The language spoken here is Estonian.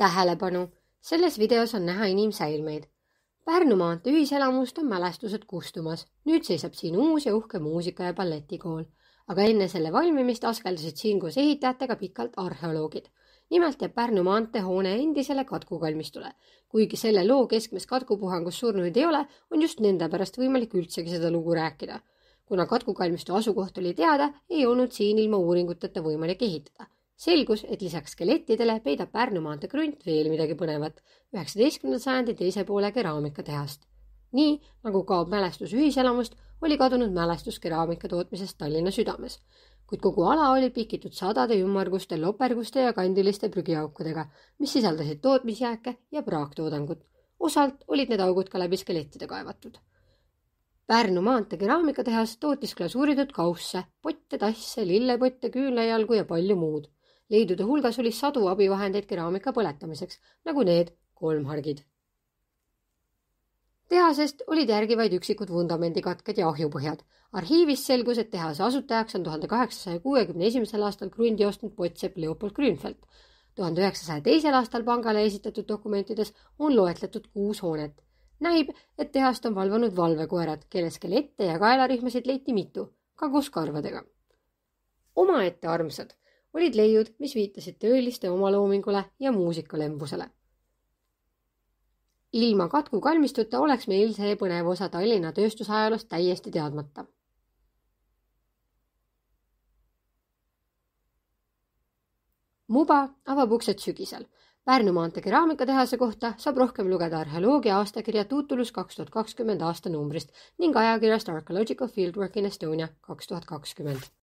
tähelepanu, selles videos on näha inimsäilmeid. Pärnu maantee ühiselamust on mälestused kustumas, nüüd seisab siin uus ja uhke muusika- ja balletikool. aga enne selle valmimist askeldasid siin koos ehitajatega pikalt arheoloogid. nimelt jääb Pärnu maantee hoone endisele katkukalmistule. kuigi selle loo keskmes katkupuhangus surnuid ei ole, on just nende pärast võimalik üldsegi seda lugu rääkida kuna katkukalmistu asukoht oli teada, ei olnud siin ilma uuringuteta võimalik ehitada selgus, et lisaks skelettidele peidab Pärnu maantee krunt veel midagi põnevat üheksateistkümnenda sajandi teise poole keraamikatehast. nii nagu kaob mälestus ühiselamust, oli kadunud mälestus keraamika tootmisest Tallinna südames, kuid kogu ala oli pikitud sadade ümmarguste, loperguste ja kandiliste prügiaukudega, mis sisaldasid tootmisjääke ja praaktoodangut. osalt olid need augud ka läbi skelettide kaevatud Pärnu maantee keraamikatehas tootis glasuuritud kausse, potte, tasse, lillepotte, küünlajalgu ja palju muud leidude hulgas oli sadu abivahendeid keraamika põletamiseks, nagu need kolmhargid. tehasest olid järgi vaid üksikud vundamendikatked ja ahjupõhjad. arhiivist selgus, et tehase asutajaks on tuhande kaheksasaja kuuekümne esimesel aastal krundi ostnud pottsepp Leopold Grünfeld. tuhande üheksasaja teisel aastal pangale esitatud dokumentides on loetletud kuus hoonet näib, et tehast on valvanud valvekoerad, kelle skelette ja kaelarihmasid leiti mitu, ka koos karvadega. omaette armsad olid leiud, mis viitasid tööliste omaloomingule ja muusikalembusele. ilma Katku kalmistuta oleks meil see põnev osa Tallinna tööstusajaloost täiesti teadmata Muba avab uksed sügisel. Pärnu maantee keraamikatehase kohta saab rohkem lugeda arheoloogia aastakirja Tuutulus kaks tuhat kakskümmend aastanumbrist ning ajakirjast Archaeological Fieldwork in Estonia kaks tuhat kakskümmend.